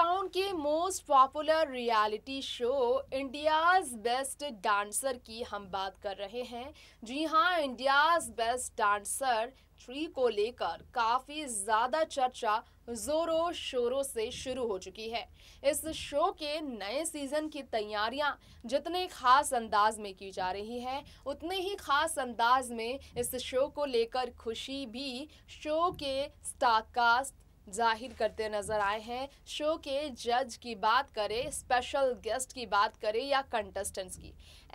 town के most popular reality show India's best dancer की हम बात कर रहे हैं जी हाँ इंडियाज़ बेस्ट डांसर थ्री को लेकर काफ़ी ज़्यादा चर्चा ज़ोरों शोरों से शुरू हो चुकी है इस शो के नए सीज़न की तैयारियां जितने ख़ास अंदाज में की जा रही है उतने ही ख़ास अंदाज में इस शो को लेकर खुशी भी शो के स्टारकास्ट जाहिर करते नजर आए हैं शो के जज की बात करें स्पेशल गेस्ट की बात करें या कंटेस्टेंट्स की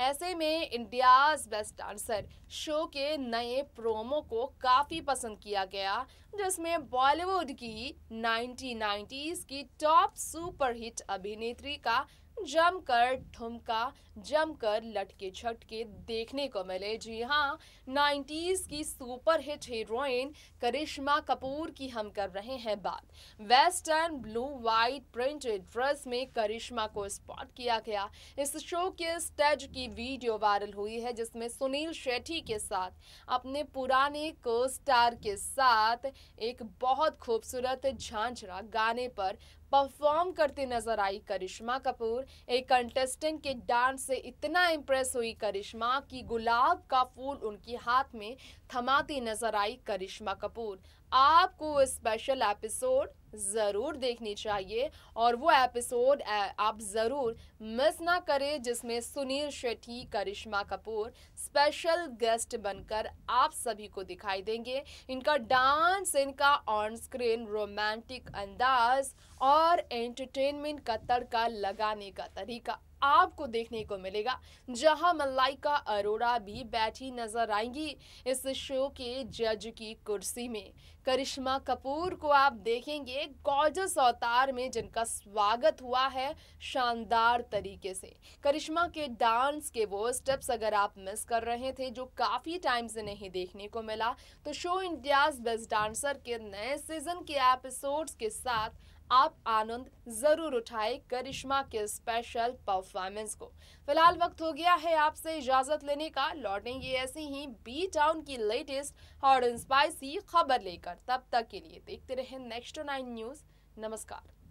ऐसे में इंडियाज बेस्ट डांसर शो के नए प्रोमो को काफ़ी पसंद किया गया जिसमें बॉलीवुड की 1990s की टॉप सुपरहिट अभिनेत्री का जमकर ठुमका जमकर लटके छटके देखने को मिले जी हाँ 90s की super hit heroine Karishma Kapoor की हम कर रहे हैं बात western blue white printed dress में करिश्मा को स्पॉट किया गया इस शो के स्टेज की वीडियो वायरल हुई है जिसमें सुनील शेट्टी के साथ अपने पुराने को स्टार के साथ एक बहुत खूबसूरत झांझरा गाने पर परफॉर्म करती नजर आई करिश्मा कपूर एक कंटेस्टेंट के डांस से इतना इम्प्रेस हुई करिश्मा कि गुलाब का फूल उनके हाथ में थमाती नजर आई करिश्मा कपूर आपको स्पेशल एपिसोड ज़रूर देखनी चाहिए और वो एपिसोड आप ज़रूर मिस ना करें जिसमें सुनील शेट्टी करिश्मा कपूर स्पेशल गेस्ट बनकर आप सभी को दिखाई देंगे इनका डांस इनका ऑन स्क्रीन रोमांटिक अंदाज और एंटरटेनमेंट का तड़का लगाने का तरीका आपको देखने को मिलेगा जहां मलाइका अरोड़ा भी बैठी नजर आएंगी इस शो के जज की कुर्सी में करिश्मा कपूर को आप देखेंगे गॉर्जस अवतार में जिनका स्वागत हुआ है शानदार तरीके से करिश्मा के डांस के वो स्टेप्स अगर आप मिस कर रहे थे जो काफ़ी टाइम से नहीं देखने को मिला तो शो इंडियाज बेस्ट डांसर के नए सीजन के एपिसोड्स के साथ आप आनंद जरूर उठाए करिश्मा के स्पेशल परफॉर्मेंस को फिलहाल वक्त हो गया है आपसे इजाजत लेने का लौटेंगे ऐसी ही बी टाउन की लेटेस्ट और स्पाइसी खबर लेकर तब तक के लिए देखते रहे नेक्स्ट नाइन न्यूज नमस्कार